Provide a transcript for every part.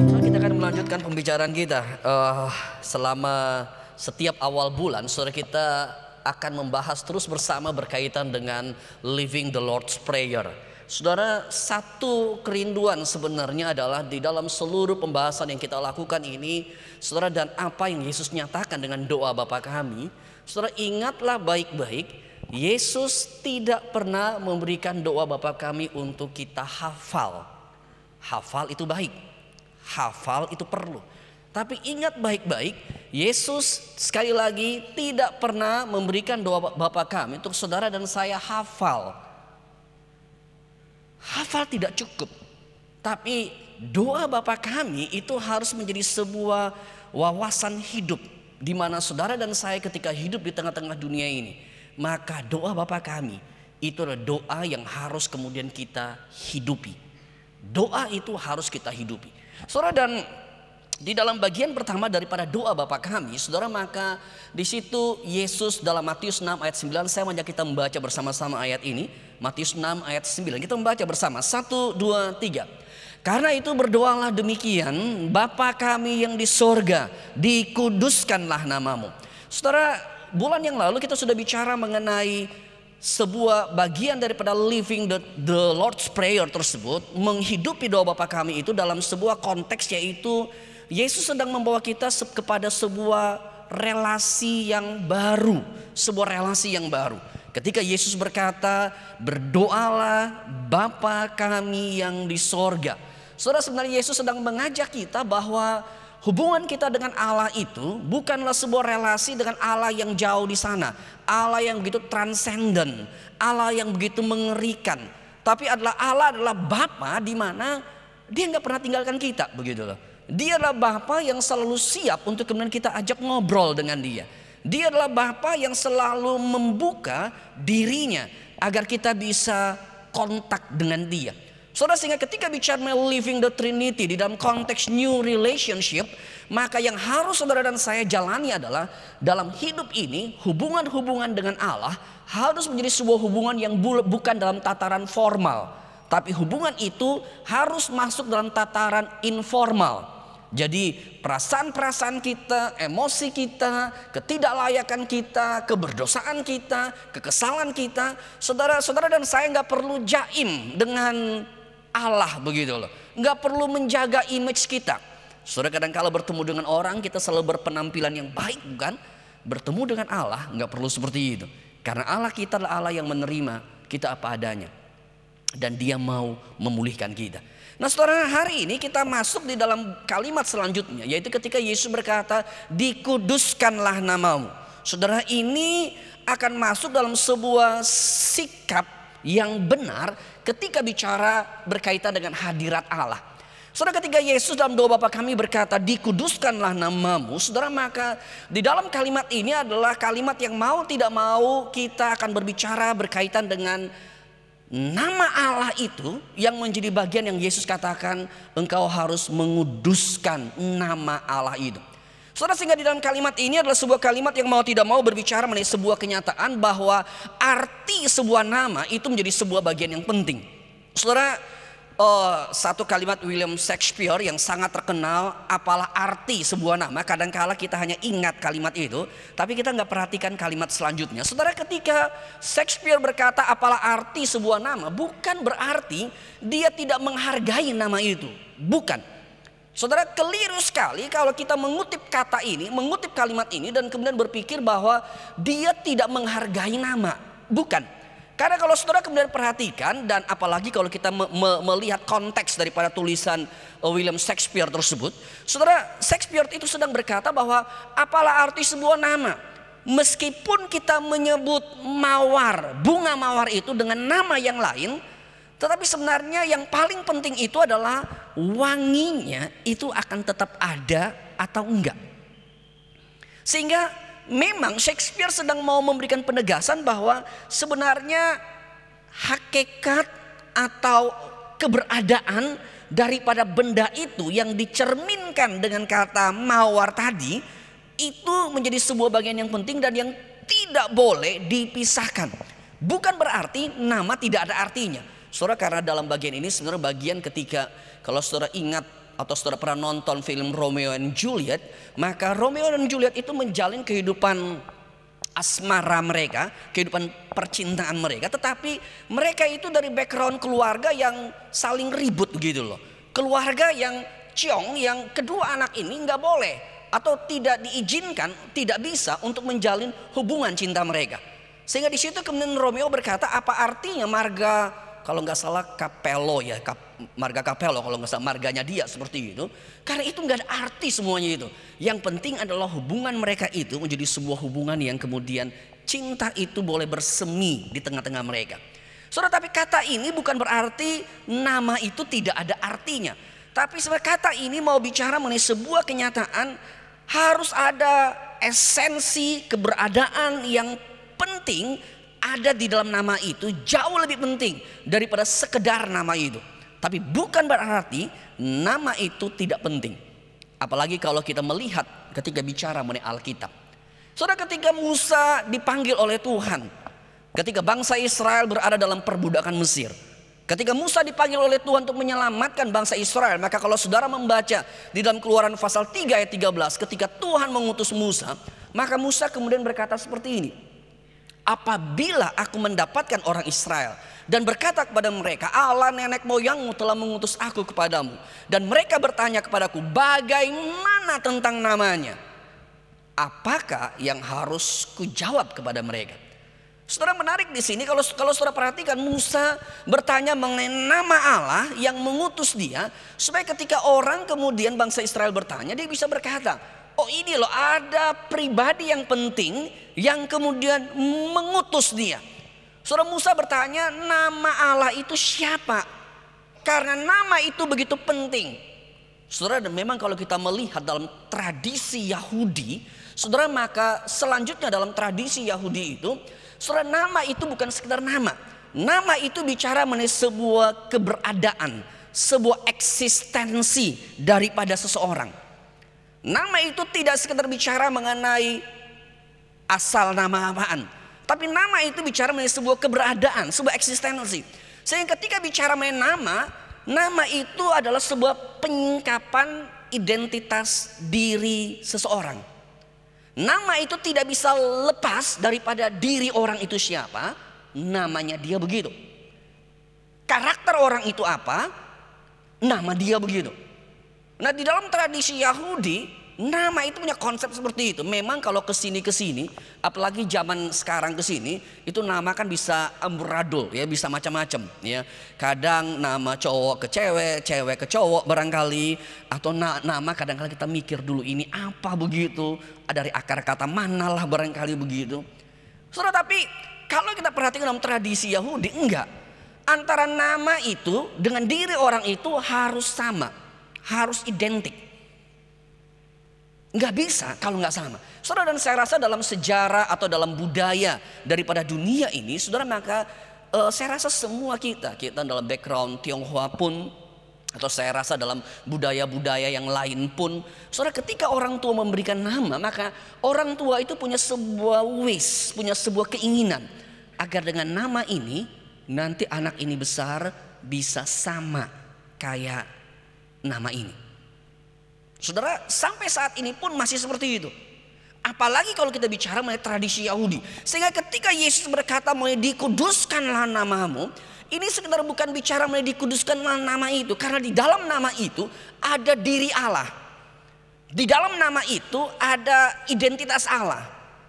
Nah, kita akan melanjutkan pembicaraan kita uh, selama setiap awal bulan. Saudara kita akan membahas terus bersama berkaitan dengan living the Lord's Prayer. Saudara, satu kerinduan sebenarnya adalah di dalam seluruh pembahasan yang kita lakukan ini, saudara dan apa yang Yesus nyatakan dengan doa Bapa kami, saudara ingatlah baik-baik Yesus tidak pernah memberikan doa Bapa kami untuk kita hafal. Hafal itu baik. Hafal itu perlu. Tapi ingat baik-baik, Yesus sekali lagi tidak pernah memberikan doa Bapa kami untuk saudara dan saya hafal. Hafal tidak cukup. Tapi doa Bapa kami itu harus menjadi sebuah wawasan hidup di mana saudara dan saya ketika hidup di tengah-tengah dunia ini maka doa Bapa kami itu adalah doa yang harus kemudian kita hidupi. Doa itu harus kita hidupi. Saudara dan di dalam bagian pertama daripada doa Bapa kami, Saudara maka di situ Yesus dalam Matius 6 ayat 9 saya mengajak kita membaca bersama-sama ayat ini. Matius 6 ayat 9 kita membaca bersama 1 2 3. Karena itu berdoalah demikian, Bapa kami yang di sorga, dikuduskanlah namamu. Saudara, bulan yang lalu kita sudah bicara mengenai sebuah bagian daripada living the, the Lord's Prayer tersebut menghidupi doa Bapa kami itu dalam sebuah konteks yaitu Yesus sedang membawa kita kepada sebuah relasi yang baru, sebuah relasi yang baru. Ketika Yesus berkata, "Berdoalah Bapa kami yang di sorga." Saudara sebenarnya Yesus sedang mengajak kita bahwa hubungan kita dengan Allah itu bukanlah sebuah relasi dengan Allah yang jauh di sana, Allah yang begitu transenden, Allah yang begitu mengerikan, tapi adalah Allah adalah Bapa di mana dia nggak pernah tinggalkan kita begitu loh. Dia adalah Bapa yang selalu siap untuk kemudian kita ajak ngobrol dengan dia. Dia adalah Bapa yang selalu membuka dirinya agar kita bisa kontak dengan dia. Saudara sehingga ketika bicara living the Trinity di dalam konteks new relationship, maka yang harus saudara dan saya jalani adalah dalam hidup ini hubungan-hubungan dengan Allah harus menjadi sebuah hubungan yang bukan dalam tataran formal, tapi hubungan itu harus masuk dalam tataran informal. Jadi perasaan-perasaan kita, emosi kita, ketidaklayakan kita, keberdosaan kita, kekesalan kita, saudara-saudara dan saya nggak perlu jaim dengan Allah begitu loh. Nggak perlu menjaga image kita. Saudara kadang kala bertemu dengan orang kita selalu berpenampilan yang baik bukan? Bertemu dengan Allah nggak perlu seperti itu. Karena Allah kita adalah Allah yang menerima kita apa adanya. Dan dia mau memulihkan kita. Nah saudara hari ini kita masuk di dalam kalimat selanjutnya. Yaitu ketika Yesus berkata dikuduskanlah namamu. Saudara ini akan masuk dalam sebuah sikap yang benar ketika bicara berkaitan dengan hadirat Allah. Saudara ketika Yesus dalam doa Bapa kami berkata dikuduskanlah namamu. Saudara maka di dalam kalimat ini adalah kalimat yang mau tidak mau kita akan berbicara berkaitan dengan nama Allah itu yang menjadi bagian yang Yesus katakan engkau harus menguduskan nama Allah itu. Saudara sehingga di dalam kalimat ini adalah sebuah kalimat yang mau tidak mau berbicara mengenai sebuah kenyataan bahwa arti sebuah nama itu menjadi sebuah bagian yang penting. Saudara, uh, satu kalimat William Shakespeare yang sangat terkenal, apalah arti sebuah nama. Kadangkala kita hanya ingat kalimat itu, tapi kita nggak perhatikan kalimat selanjutnya. Saudara, ketika Shakespeare berkata apalah arti sebuah nama, bukan berarti dia tidak menghargai nama itu, bukan. Saudara keliru sekali kalau kita mengutip kata ini, mengutip kalimat ini dan kemudian berpikir bahwa dia tidak menghargai nama. Bukan. Karena kalau saudara kemudian perhatikan dan apalagi kalau kita me me melihat konteks daripada tulisan eh, William Shakespeare tersebut, saudara Shakespeare itu sedang berkata bahwa apalah arti sebuah nama meskipun kita menyebut mawar, bunga mawar itu dengan nama yang lain, tetapi sebenarnya yang paling penting itu adalah wanginya itu akan tetap ada atau enggak. Sehingga memang Shakespeare sedang mau memberikan penegasan bahwa sebenarnya hakikat atau keberadaan daripada benda itu yang dicerminkan dengan kata mawar tadi itu menjadi sebuah bagian yang penting dan yang tidak boleh dipisahkan. Bukan berarti nama tidak ada artinya. Saudara karena dalam bagian ini sebenarnya bagian ketika kalau saudara ingat atau saudara pernah nonton film Romeo and Juliet, maka Romeo dan Juliet itu menjalin kehidupan asmara mereka, kehidupan percintaan mereka, tetapi mereka itu dari background keluarga yang saling ribut begitu loh. Keluarga yang ciong yang kedua anak ini nggak boleh atau tidak diizinkan, tidak bisa untuk menjalin hubungan cinta mereka. Sehingga di situ kemudian Romeo berkata, apa artinya marga kalau nggak salah Capello ya, marga Capello kalau nggak salah marganya dia seperti itu. Karena itu nggak ada arti semuanya itu. Yang penting adalah hubungan mereka itu menjadi sebuah hubungan yang kemudian cinta itu boleh bersemi di tengah-tengah mereka. Saudara tapi kata ini bukan berarti nama itu tidak ada artinya. Tapi sebenarnya kata ini mau bicara mengenai sebuah kenyataan harus ada esensi keberadaan yang penting ada di dalam nama itu jauh lebih penting daripada sekedar nama itu. Tapi bukan berarti nama itu tidak penting. Apalagi kalau kita melihat ketika bicara mengenai Alkitab. Saudara ketika Musa dipanggil oleh Tuhan. Ketika bangsa Israel berada dalam perbudakan Mesir. Ketika Musa dipanggil oleh Tuhan untuk menyelamatkan bangsa Israel. Maka kalau saudara membaca di dalam keluaran pasal 3 ayat 13. Ketika Tuhan mengutus Musa. Maka Musa kemudian berkata seperti ini apabila aku mendapatkan orang Israel dan berkata kepada mereka, Allah nenek moyangmu telah mengutus aku kepadamu. Dan mereka bertanya kepadaku, bagaimana tentang namanya? Apakah yang harus kujawab kepada mereka? Saudara menarik di sini kalau kalau saudara perhatikan Musa bertanya mengenai nama Allah yang mengutus dia supaya ketika orang kemudian bangsa Israel bertanya dia bisa berkata Oh ini loh ada pribadi yang penting yang kemudian mengutus dia. Saudara Musa bertanya nama Allah itu siapa? Karena nama itu begitu penting. Saudara Dan memang kalau kita melihat dalam tradisi Yahudi. Saudara maka selanjutnya dalam tradisi Yahudi itu. Saudara nama itu bukan sekedar nama. Nama itu bicara mengenai sebuah keberadaan. Sebuah eksistensi daripada seseorang. Nama itu tidak sekedar bicara mengenai asal nama apaan. Tapi nama itu bicara mengenai sebuah keberadaan, sebuah eksistensi. Sehingga ketika bicara mengenai nama, nama itu adalah sebuah penyingkapan identitas diri seseorang. Nama itu tidak bisa lepas daripada diri orang itu siapa, namanya dia begitu. Karakter orang itu apa, nama dia begitu. Nah di dalam tradisi Yahudi Nama itu punya konsep seperti itu. Memang kalau kesini kesini, apalagi zaman sekarang kesini, itu nama kan bisa amburadul ya, bisa macam-macam ya. Kadang nama cowok ke cewek, cewek ke cowok barangkali atau na nama kadang-kadang kita mikir dulu ini apa begitu, dari akar kata manalah barangkali begitu. Sudah tapi kalau kita perhatikan dalam tradisi Yahudi enggak. Antara nama itu dengan diri orang itu harus sama harus identik. Nggak bisa kalau nggak sama. Saudara dan saya rasa dalam sejarah atau dalam budaya daripada dunia ini, saudara maka uh, saya rasa semua kita, kita dalam background Tionghoa pun, atau saya rasa dalam budaya-budaya yang lain pun, saudara ketika orang tua memberikan nama, maka orang tua itu punya sebuah wish, punya sebuah keinginan agar dengan nama ini nanti anak ini besar bisa sama kayak nama ini. Saudara, sampai saat ini pun masih seperti itu. Apalagi kalau kita bicara mengenai tradisi Yahudi. Sehingga ketika Yesus berkata mau dikuduskanlah namamu. Ini sekedar bukan bicara mengenai dikuduskanlah nama itu. Karena di dalam nama itu ada diri Allah. Di dalam nama itu ada identitas Allah.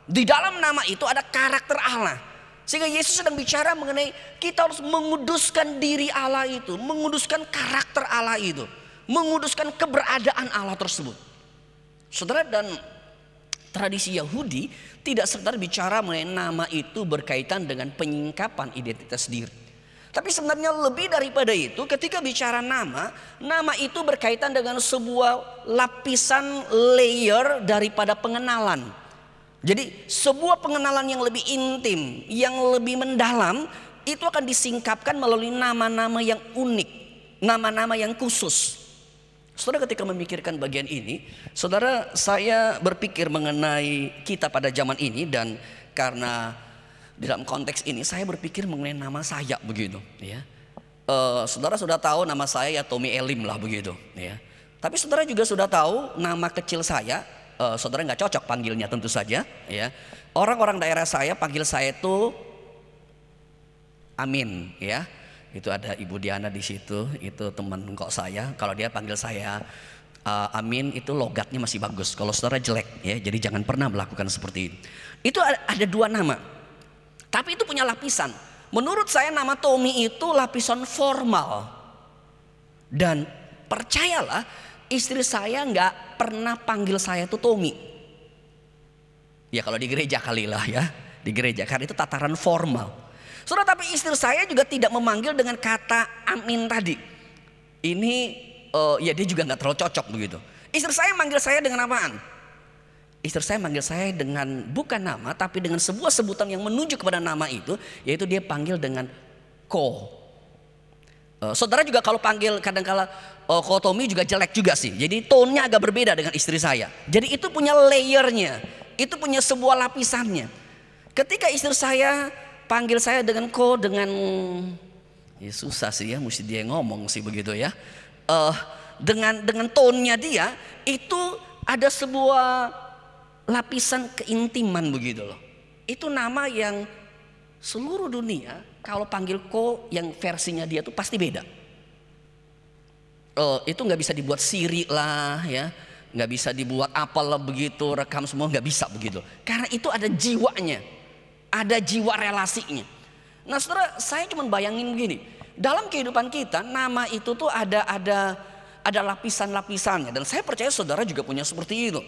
Di dalam nama itu ada karakter Allah. Sehingga Yesus sedang bicara mengenai kita harus menguduskan diri Allah itu. Menguduskan karakter Allah itu menguduskan keberadaan Allah tersebut. Saudara dan tradisi Yahudi tidak sekedar bicara mengenai nama itu berkaitan dengan penyingkapan identitas diri. Tapi sebenarnya lebih daripada itu ketika bicara nama, nama itu berkaitan dengan sebuah lapisan layer daripada pengenalan. Jadi sebuah pengenalan yang lebih intim, yang lebih mendalam itu akan disingkapkan melalui nama-nama yang unik, nama-nama yang khusus. Saudara ketika memikirkan bagian ini, saudara saya berpikir mengenai kita pada zaman ini dan karena dalam konteks ini saya berpikir mengenai nama saya begitu, ya. Uh, saudara sudah tahu nama saya ya Tommy Elim lah begitu, ya. Tapi saudara juga sudah tahu nama kecil saya, uh, saudara nggak cocok panggilnya tentu saja, ya. Orang-orang daerah saya panggil saya itu Amin, ya itu ada Ibu Diana di situ, itu teman kok saya. Kalau dia panggil saya uh, Amin itu logatnya masih bagus. Kalau saudara jelek ya, jadi jangan pernah melakukan seperti itu. Itu ada, dua nama, tapi itu punya lapisan. Menurut saya nama Tommy itu lapisan formal dan percayalah istri saya nggak pernah panggil saya itu Tommy. Ya kalau di gereja kalilah ya, di gereja karena itu tataran formal. Saudara tapi istri saya juga tidak memanggil dengan kata amin tadi. Ini uh, ya dia juga nggak terlalu cocok begitu. Istri saya manggil saya dengan apaan? Istri saya manggil saya dengan bukan nama tapi dengan sebuah sebutan yang menuju kepada nama itu yaitu dia panggil dengan ko. Uh, saudara juga kalau panggil kadang-kala uh, Tommy juga jelek juga sih. Jadi tonnya agak berbeda dengan istri saya. Jadi itu punya layernya, itu punya sebuah lapisannya. Ketika istri saya panggil saya dengan ko dengan ya susah sih ya mesti dia ngomong sih begitu ya uh, dengan dengan tonnya dia itu ada sebuah lapisan keintiman begitu loh itu nama yang seluruh dunia kalau panggil ko yang versinya dia tuh pasti beda uh, itu nggak bisa dibuat siri lah ya nggak bisa dibuat apalah begitu rekam semua nggak bisa begitu karena itu ada jiwanya ada jiwa relasinya. Nah saudara, saya cuma bayangin begini. Dalam kehidupan kita, nama itu tuh ada ada ada lapisan-lapisannya. Dan saya percaya saudara juga punya seperti itu.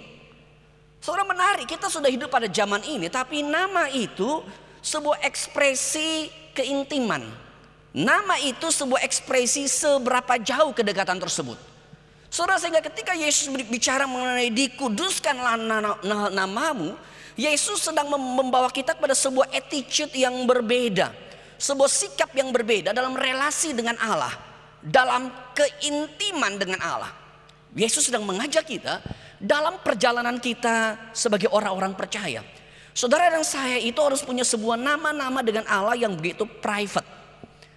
Saudara menarik, kita sudah hidup pada zaman ini, tapi nama itu sebuah ekspresi keintiman. Nama itu sebuah ekspresi seberapa jauh kedekatan tersebut. Saudara sehingga ketika Yesus bicara mengenai dikuduskanlah namamu, Yesus sedang membawa kita kepada sebuah attitude yang berbeda, sebuah sikap yang berbeda dalam relasi dengan Allah, dalam keintiman dengan Allah. Yesus sedang mengajak kita dalam perjalanan kita sebagai orang-orang percaya. Saudara dan saya itu harus punya sebuah nama-nama dengan Allah yang begitu private.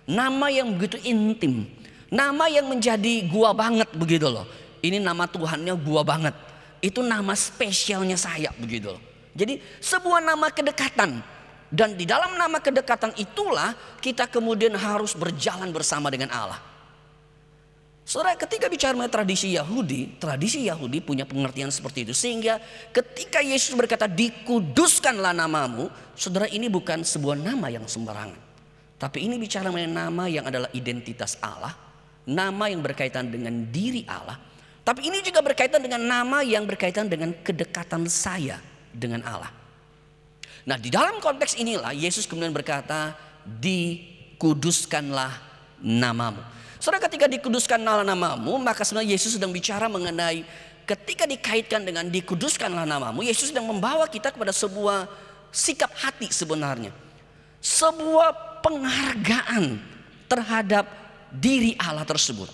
Nama yang begitu intim. Nama yang menjadi gua banget begitu loh. Ini nama Tuhannya gua banget. Itu nama spesialnya saya begitu loh. Jadi sebuah nama kedekatan dan di dalam nama kedekatan itulah kita kemudian harus berjalan bersama dengan Allah. Saudara, ketika bicara mengenai tradisi Yahudi, tradisi Yahudi punya pengertian seperti itu. Sehingga ketika Yesus berkata dikuduskanlah namamu, saudara ini bukan sebuah nama yang sembarangan. Tapi ini bicara mengenai nama yang adalah identitas Allah, nama yang berkaitan dengan diri Allah. Tapi ini juga berkaitan dengan nama yang berkaitan dengan kedekatan saya dengan Allah. Nah, di dalam konteks inilah Yesus kemudian berkata, "Dikuduskanlah namamu." Saudara, ketika dikuduskanlah namamu, maka sebenarnya Yesus sedang bicara mengenai ketika dikaitkan dengan dikuduskanlah namamu, Yesus sedang membawa kita kepada sebuah sikap hati sebenarnya. Sebuah penghargaan terhadap diri Allah tersebut.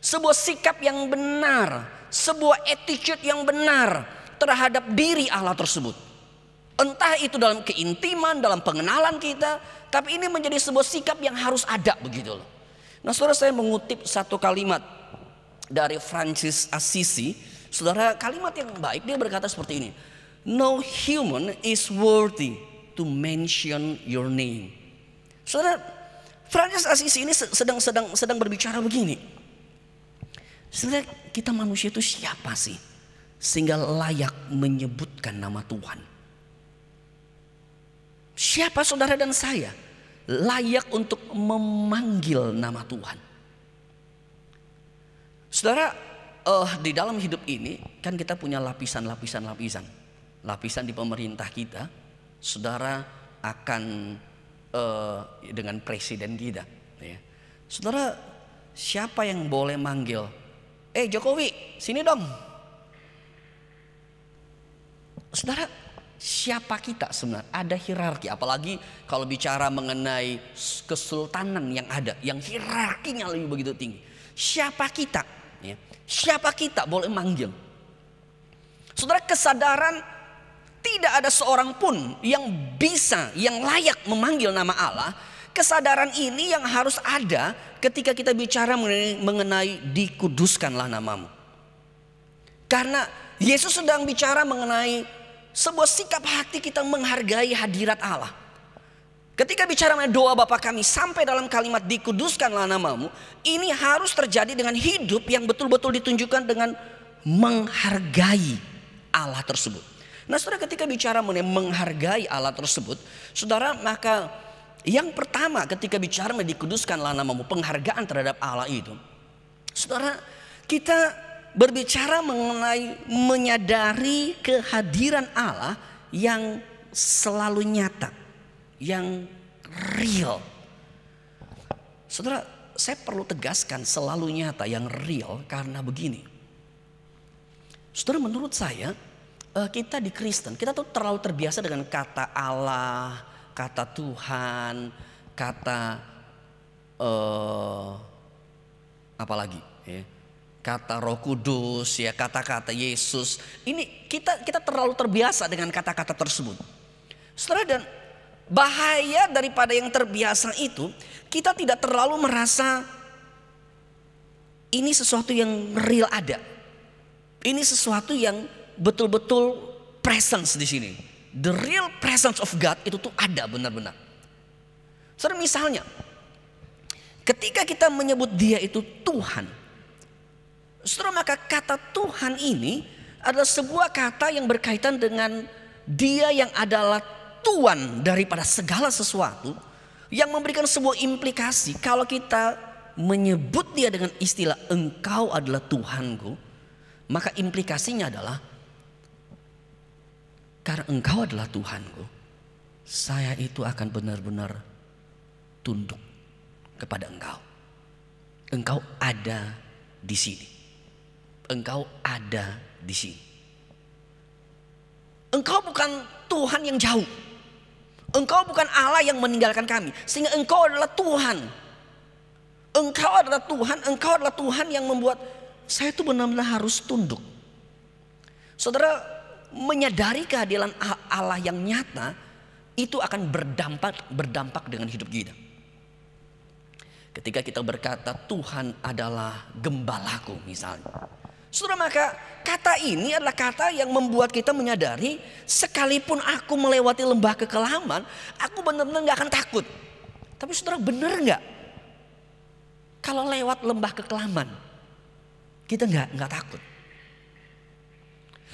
Sebuah sikap yang benar, sebuah attitude yang benar, terhadap diri Allah tersebut. Entah itu dalam keintiman, dalam pengenalan kita, tapi ini menjadi sebuah sikap yang harus ada begitu loh. Nah, Saudara saya mengutip satu kalimat dari Francis Assisi, Saudara kalimat yang baik dia berkata seperti ini. No human is worthy to mention your name. Saudara, Francis Assisi ini sedang sedang sedang berbicara begini. Saudara kita manusia itu siapa sih? sehingga layak menyebutkan nama Tuhan. Siapa saudara dan saya layak untuk memanggil nama Tuhan? Saudara, uh, di dalam hidup ini kan kita punya lapisan-lapisan lapisan. Lapisan di pemerintah kita, saudara akan uh, dengan presiden kita. Ya. Saudara, siapa yang boleh manggil? Eh Jokowi, sini dong Saudara, siapa kita sebenarnya? Ada hierarki, apalagi kalau bicara mengenai kesultanan yang ada, yang hierarkinya lebih begitu tinggi. Siapa kita? Ya, siapa kita boleh manggil? Saudara, kesadaran tidak ada seorang pun yang bisa, yang layak memanggil nama Allah. Kesadaran ini yang harus ada ketika kita bicara mengenai, mengenai dikuduskanlah namamu. Karena Yesus sedang bicara mengenai sebuah sikap hati kita menghargai hadirat Allah. Ketika bicara mengenai doa Bapak kami sampai dalam kalimat dikuduskanlah namamu, ini harus terjadi dengan hidup yang betul-betul ditunjukkan dengan menghargai Allah tersebut. Nah, Saudara ketika bicara mengenai menghargai Allah tersebut, Saudara maka yang pertama ketika bicara dikuduskanlah namamu, penghargaan terhadap Allah itu. Saudara, kita berbicara mengenai menyadari kehadiran Allah yang selalu nyata, yang real. Saudara, saya perlu tegaskan selalu nyata yang real karena begini. Saudara, menurut saya eh, kita di Kristen, kita tuh terlalu terbiasa dengan kata Allah, kata Tuhan, kata uh, eh, apalagi ya kata Roh Kudus, ya kata-kata Yesus. Ini kita kita terlalu terbiasa dengan kata-kata tersebut. setelah dan bahaya daripada yang terbiasa itu, kita tidak terlalu merasa ini sesuatu yang real ada. Ini sesuatu yang betul-betul presence di sini. The real presence of God itu tuh ada benar-benar. Saudara misalnya, ketika kita menyebut dia itu Tuhan, setelah maka kata Tuhan ini adalah sebuah kata yang berkaitan dengan dia yang adalah Tuhan daripada segala sesuatu yang memberikan sebuah implikasi kalau kita menyebut dia dengan istilah engkau adalah Tuhanku maka implikasinya adalah karena engkau adalah Tuhanku saya itu akan benar-benar tunduk kepada engkau engkau ada di sini engkau ada di sini. Engkau bukan Tuhan yang jauh. Engkau bukan Allah yang meninggalkan kami. Sehingga engkau adalah Tuhan. Engkau adalah Tuhan, engkau adalah Tuhan yang membuat saya itu benar-benar harus tunduk. Saudara menyadari kehadiran Allah yang nyata itu akan berdampak berdampak dengan hidup kita. Ketika kita berkata Tuhan adalah gembalaku misalnya. Saudara maka kata ini adalah kata yang membuat kita menyadari sekalipun aku melewati lembah kekelaman, aku benar-benar nggak akan takut. Tapi saudara benar nggak? Kalau lewat lembah kekelaman, kita nggak nggak takut.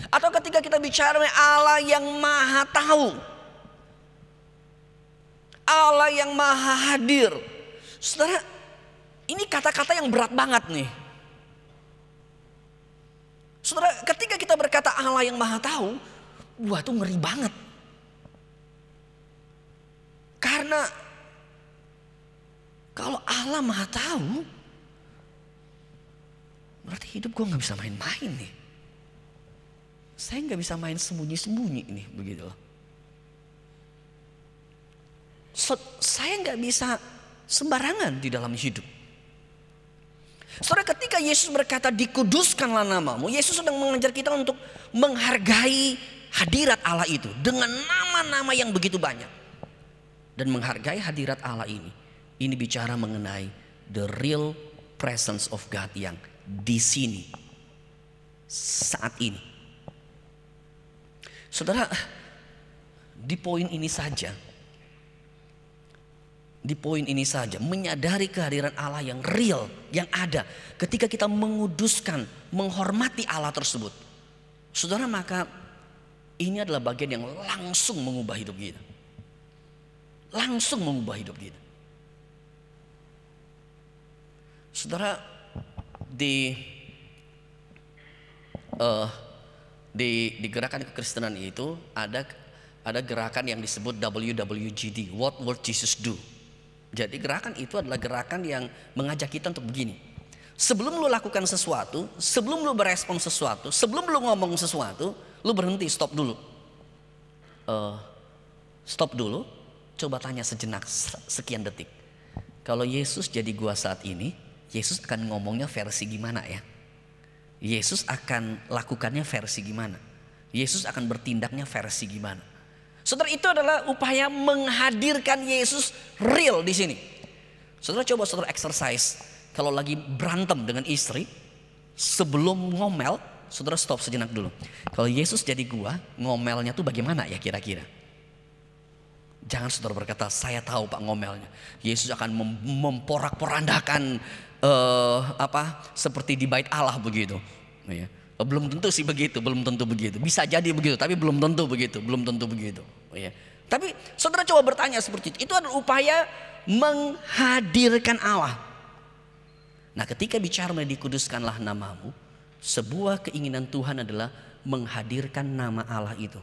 Atau ketika kita bicara dengan Allah yang maha tahu, Allah yang maha hadir, saudara, ini kata-kata yang berat banget nih. Saudara, ketika kita berkata Allah yang maha tahu, buah tuh ngeri banget. Karena kalau Allah maha tahu, berarti hidup gue nggak bisa main-main nih. Saya nggak bisa main sembunyi-sembunyi nih, begitu loh. So, saya nggak bisa sembarangan di dalam hidup. Saudara ketika Yesus berkata dikuduskanlah namamu, Yesus sedang mengajar kita untuk menghargai hadirat Allah itu dengan nama-nama yang begitu banyak. Dan menghargai hadirat Allah ini. Ini bicara mengenai the real presence of God yang di sini saat ini. Saudara, di poin ini saja di poin ini saja, menyadari kehadiran Allah yang real, yang ada. Ketika kita menguduskan, menghormati Allah tersebut. Saudara maka ini adalah bagian yang langsung mengubah hidup kita. Langsung mengubah hidup kita. Saudara di uh, di, di gerakan kekristenan itu ada ada gerakan yang disebut WWGD, What Would Jesus Do? Jadi gerakan itu adalah gerakan yang mengajak kita untuk begini. Sebelum lu lakukan sesuatu, sebelum lu berespon sesuatu, sebelum lu ngomong sesuatu, lu berhenti, stop dulu. Uh, stop dulu, coba tanya sejenak, sekian detik. Kalau Yesus jadi gua saat ini, Yesus akan ngomongnya versi gimana ya? Yesus akan lakukannya versi gimana? Yesus akan bertindaknya versi gimana? Saudara itu adalah upaya menghadirkan Yesus real di sini. Saudara coba saudara exercise kalau lagi berantem dengan istri sebelum ngomel saudara stop sejenak dulu. Kalau Yesus jadi gua ngomelnya tuh bagaimana ya kira-kira? Jangan saudara berkata saya tahu pak ngomelnya. Yesus akan mem memporak-porandakan uh, apa seperti di bait Allah begitu. Iya. Belum tentu sih begitu, belum tentu begitu. Bisa jadi begitu, tapi belum tentu begitu, belum tentu begitu ya. Tapi saudara coba bertanya seperti itu. Itu adalah upaya menghadirkan Allah. Nah ketika bicara mengenai dikuduskanlah namamu. Sebuah keinginan Tuhan adalah menghadirkan nama Allah itu.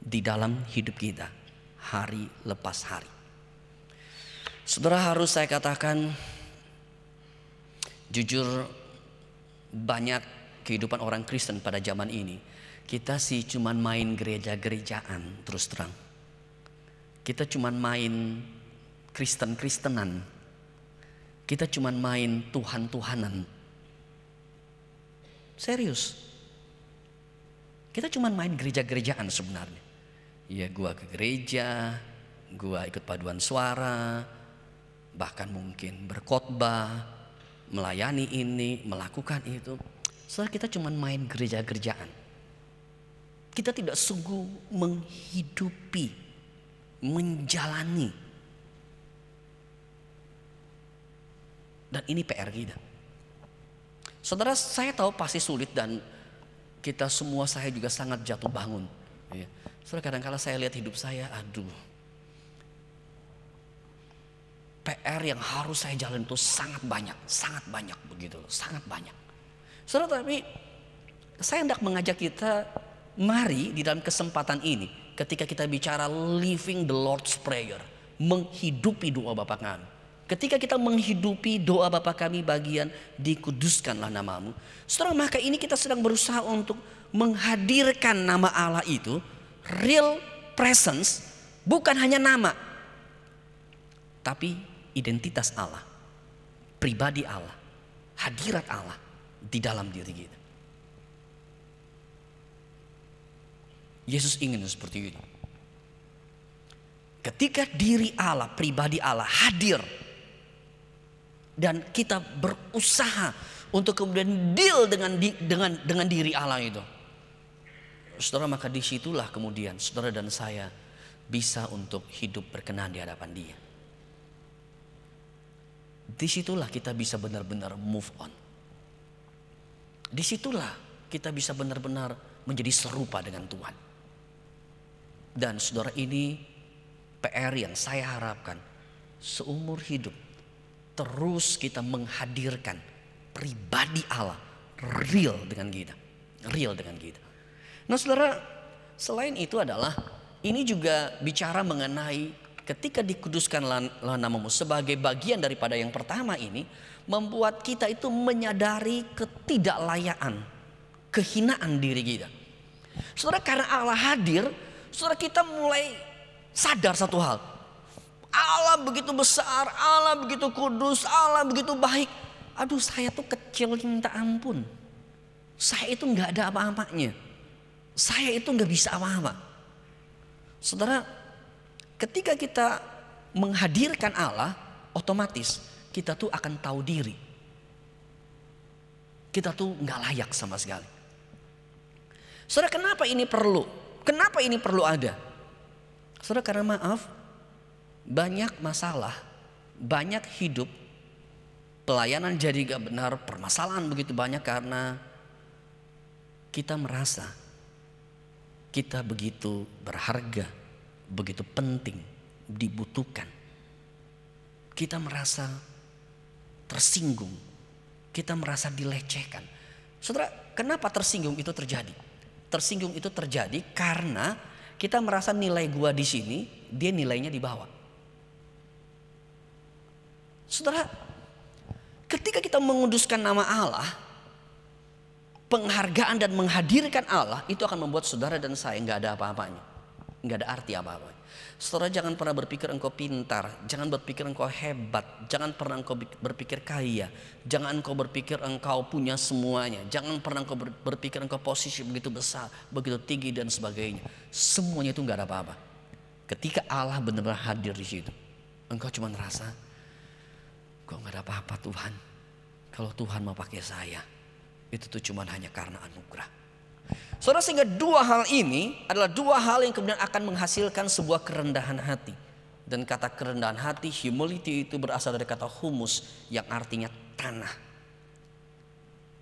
Di dalam hidup kita. Hari lepas hari. Saudara harus saya katakan. Jujur banyak kehidupan orang Kristen pada zaman ini kita sih cuma main gereja-gerejaan terus terang. Kita cuma main Kristen-Kristenan. Kita cuma main Tuhan-Tuhanan. Serius. Kita cuma main gereja-gerejaan sebenarnya. Ya gua ke gereja, gua ikut paduan suara, bahkan mungkin berkhotbah, melayani ini, melakukan itu. Setelah kita cuma main gereja-gerejaan kita tidak sungguh menghidupi, menjalani. Dan ini PR kita. Saudara, saya tahu pasti sulit dan kita semua saya juga sangat jatuh bangun. Iya. Saudara, kadang-kala saya lihat hidup saya, aduh. PR yang harus saya jalan itu sangat banyak, sangat banyak begitu, sangat banyak. Saudara, tapi saya hendak mengajak kita mari di dalam kesempatan ini ketika kita bicara living the Lord's Prayer, menghidupi doa Bapa kami. Ketika kita menghidupi doa Bapa kami bagian dikuduskanlah namamu. Setelah maka ini kita sedang berusaha untuk menghadirkan nama Allah itu real presence bukan hanya nama tapi identitas Allah, pribadi Allah, hadirat Allah di dalam diri kita. Yesus ingin seperti itu. Ketika diri Allah, pribadi Allah hadir dan kita berusaha untuk kemudian deal dengan dengan dengan diri Allah itu. Saudara maka disitulah kemudian saudara dan saya bisa untuk hidup berkenan di hadapan Dia. Disitulah kita bisa benar-benar move on. Disitulah kita bisa benar-benar menjadi serupa dengan Tuhan. Dan saudara ini PR yang saya harapkan seumur hidup terus kita menghadirkan pribadi Allah real dengan kita. Real dengan kita. Nah saudara selain itu adalah ini juga bicara mengenai ketika dikuduskanlah namamu sebagai bagian daripada yang pertama ini membuat kita itu menyadari ketidaklayaan, kehinaan diri kita. Saudara karena Allah hadir Saudara kita mulai sadar satu hal. Allah begitu besar, Allah begitu kudus, Allah begitu baik. Aduh saya tuh kecil minta ampun. Saya itu nggak ada apa-apanya. Saya itu nggak bisa apa-apa. Saudara, ketika kita menghadirkan Allah, otomatis kita tuh akan tahu diri. Kita tuh nggak layak sama sekali. Saudara, kenapa ini perlu? Kenapa ini perlu ada? Saudara karena maaf, banyak masalah, banyak hidup, pelayanan jadi gak benar, permasalahan begitu banyak karena kita merasa kita begitu berharga, begitu penting, dibutuhkan. Kita merasa tersinggung, kita merasa dilecehkan. Saudara, kenapa tersinggung itu terjadi? tersinggung itu terjadi karena kita merasa nilai gua di sini, dia nilainya di bawah. Saudara, ketika kita menguduskan nama Allah, penghargaan dan menghadirkan Allah itu akan membuat saudara dan saya nggak ada apa-apanya, nggak ada arti apa-apa. Saudara jangan pernah berpikir engkau pintar, jangan berpikir engkau hebat, jangan pernah engkau berpikir kaya, jangan engkau berpikir engkau punya semuanya, jangan pernah engkau berpikir engkau posisi begitu besar, begitu tinggi dan sebagainya. Semuanya itu nggak ada apa-apa. Ketika Allah benar-benar hadir di situ, engkau cuma ngerasa, kok nggak ada apa-apa Tuhan. Kalau Tuhan mau pakai saya, itu tuh cuma hanya karena anugerah. Saudara sehingga dua hal ini adalah dua hal yang kemudian akan menghasilkan sebuah kerendahan hati. Dan kata kerendahan hati, humility itu berasal dari kata humus yang artinya tanah.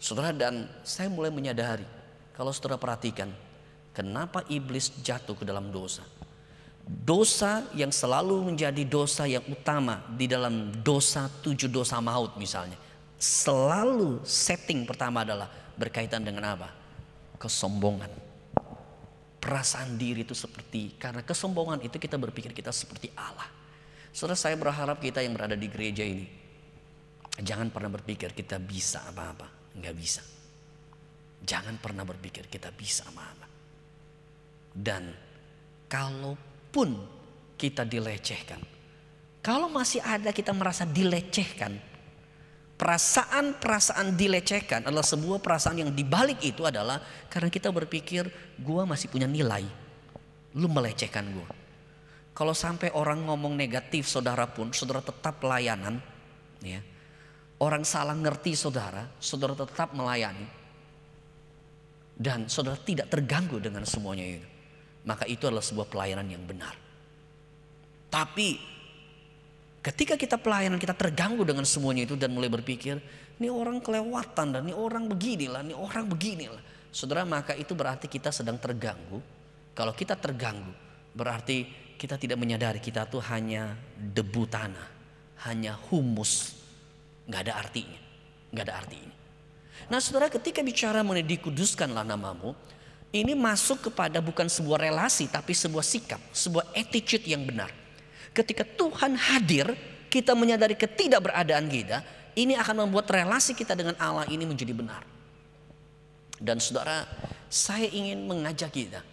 Saudara dan saya mulai menyadari kalau saudara perhatikan kenapa iblis jatuh ke dalam dosa. Dosa yang selalu menjadi dosa yang utama di dalam dosa tujuh dosa maut misalnya. Selalu setting pertama adalah berkaitan dengan apa? kesombongan. Perasaan diri itu seperti, karena kesombongan itu kita berpikir kita seperti Allah. Saudara saya berharap kita yang berada di gereja ini, jangan pernah berpikir kita bisa apa-apa. nggak bisa. Jangan pernah berpikir kita bisa apa-apa. Dan kalaupun kita dilecehkan, kalau masih ada kita merasa dilecehkan, perasaan-perasaan dilecehkan adalah sebuah perasaan yang dibalik itu adalah karena kita berpikir gua masih punya nilai. Lu melecehkan gua. Kalau sampai orang ngomong negatif saudara pun saudara tetap layanan ya. Orang salah ngerti saudara, saudara tetap melayani. Dan saudara tidak terganggu dengan semuanya itu. Maka itu adalah sebuah pelayanan yang benar. Tapi Ketika kita pelayanan kita terganggu dengan semuanya itu dan mulai berpikir, ini orang kelewatan dan ini orang beginilah, ini orang beginilah. Saudara, maka itu berarti kita sedang terganggu. Kalau kita terganggu, berarti kita tidak menyadari kita tuh hanya debu tanah, hanya humus. Nggak ada artinya, nggak ada artinya. Nah saudara ketika bicara mengenai dikuduskanlah namamu, ini masuk kepada bukan sebuah relasi tapi sebuah sikap, sebuah attitude yang benar. Ketika Tuhan hadir, kita menyadari ketidakberadaan kita, ini akan membuat relasi kita dengan Allah ini menjadi benar. Dan saudara, saya ingin mengajak kita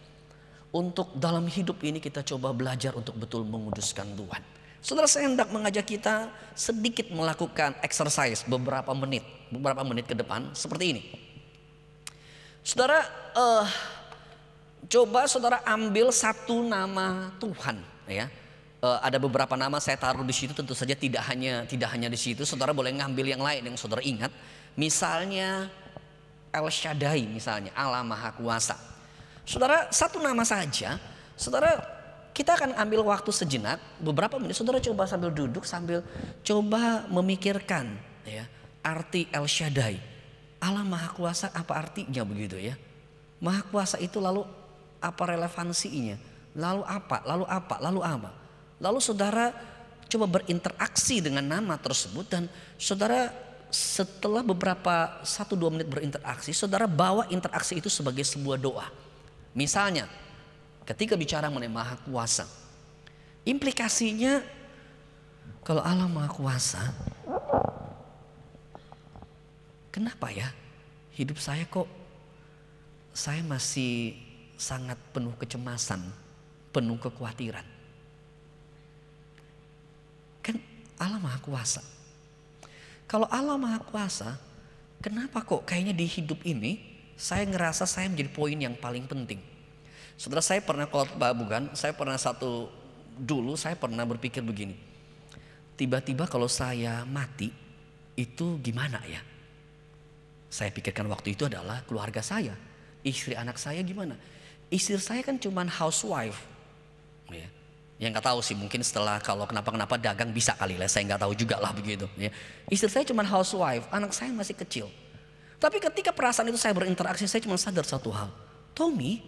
untuk dalam hidup ini kita coba belajar untuk betul menguduskan Tuhan. Saudara saya hendak mengajak kita sedikit melakukan exercise beberapa menit, beberapa menit ke depan seperti ini. Saudara, eh, coba saudara ambil satu nama Tuhan, ya uh, ada beberapa nama saya taruh di situ tentu saja tidak hanya tidak hanya di situ saudara boleh ngambil yang lain yang saudara ingat misalnya El Shaddai misalnya Allah Maha Kuasa saudara satu nama saja saudara kita akan ambil waktu sejenak beberapa menit saudara coba sambil duduk sambil coba memikirkan ya arti El Shaddai Allah Maha Kuasa apa artinya begitu ya Maha Kuasa itu lalu apa relevansinya lalu apa lalu apa lalu apa Lalu saudara coba berinteraksi dengan nama tersebut dan saudara setelah beberapa satu dua menit berinteraksi, saudara bawa interaksi itu sebagai sebuah doa. Misalnya, ketika bicara mengenai maha kuasa, implikasinya kalau Allah maha kuasa, kenapa ya hidup saya kok saya masih sangat penuh kecemasan, penuh kekhawatiran. Allah Maha Kuasa. Kalau Allah Maha Kuasa, kenapa kok kayaknya di hidup ini saya ngerasa saya menjadi poin yang paling penting. Saudara saya pernah khotbah bukan, saya pernah satu dulu saya pernah berpikir begini. Tiba-tiba kalau saya mati itu gimana ya? Saya pikirkan waktu itu adalah keluarga saya, istri anak saya gimana? Istri saya kan cuman housewife, yang nggak tahu sih mungkin setelah kalau kenapa-kenapa dagang bisa kali lah saya nggak tahu juga lah begitu ya. istri saya cuma housewife anak saya masih kecil tapi ketika perasaan itu saya berinteraksi saya cuma sadar satu hal Tommy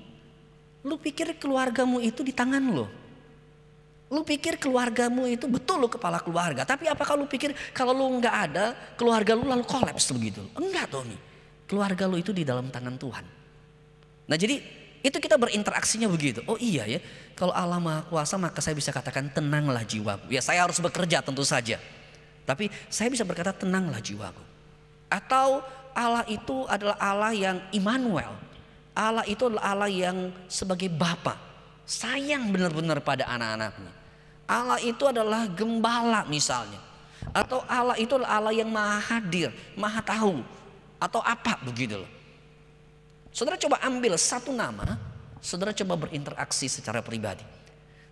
lu pikir keluargamu itu di tangan lo lu pikir keluargamu itu betul lo kepala keluarga tapi apakah lu pikir kalau lu nggak ada keluarga lu lalu kolaps begitu enggak Tommy keluarga lu itu di dalam tangan Tuhan nah jadi itu kita berinteraksinya begitu. Oh iya ya, kalau Allah Maha Kuasa maka saya bisa katakan tenanglah jiwaku. Ya saya harus bekerja tentu saja. Tapi saya bisa berkata tenanglah jiwaku. Atau Allah itu adalah Allah yang Immanuel. Allah itu adalah Allah yang sebagai Bapa. Sayang benar-benar pada anak-anaknya. Allah itu adalah gembala misalnya. Atau Allah itu adalah Allah yang maha hadir, maha tahu. Atau apa begitu loh. Saudara coba ambil satu nama, saudara coba berinteraksi secara pribadi.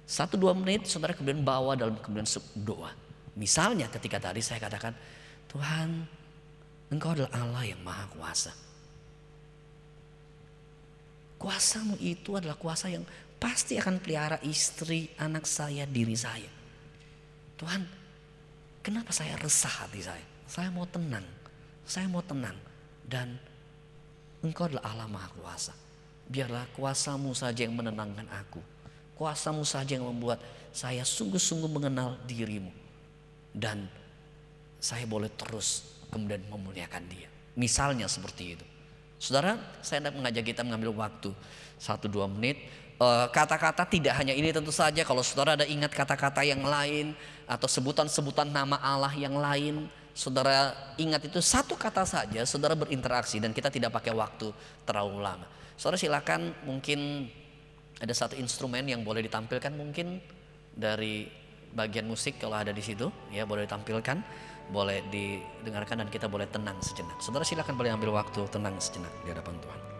Satu dua menit saudara kemudian bawa dalam kemudian doa. Misalnya ketika tadi saya katakan, Tuhan engkau adalah Allah yang maha kuasa. Kuasamu itu adalah kuasa yang pasti akan pelihara istri, anak saya, diri saya. Tuhan, kenapa saya resah hati saya? Saya mau tenang, saya mau tenang. Dan Engkau adalah Allah Maha Kuasa. Biarlah kuasamu saja yang menenangkan aku. Kuasamu saja yang membuat saya sungguh-sungguh mengenal dirimu. Dan saya boleh terus kemudian memuliakan dia. Misalnya seperti itu. Saudara, saya hendak mengajak kita mengambil waktu satu dua menit. Eh, kata-kata tidak hanya ini tentu saja. Kalau saudara ada ingat kata-kata yang lain atau sebutan-sebutan nama Allah yang lain, saudara ingat itu satu kata saja saudara berinteraksi dan kita tidak pakai waktu terlalu lama. Saudara silakan mungkin ada satu instrumen yang boleh ditampilkan mungkin dari bagian musik kalau ada di situ ya boleh ditampilkan, boleh didengarkan dan kita boleh tenang sejenak. Saudara silakan boleh ambil waktu tenang sejenak di hadapan Tuhan.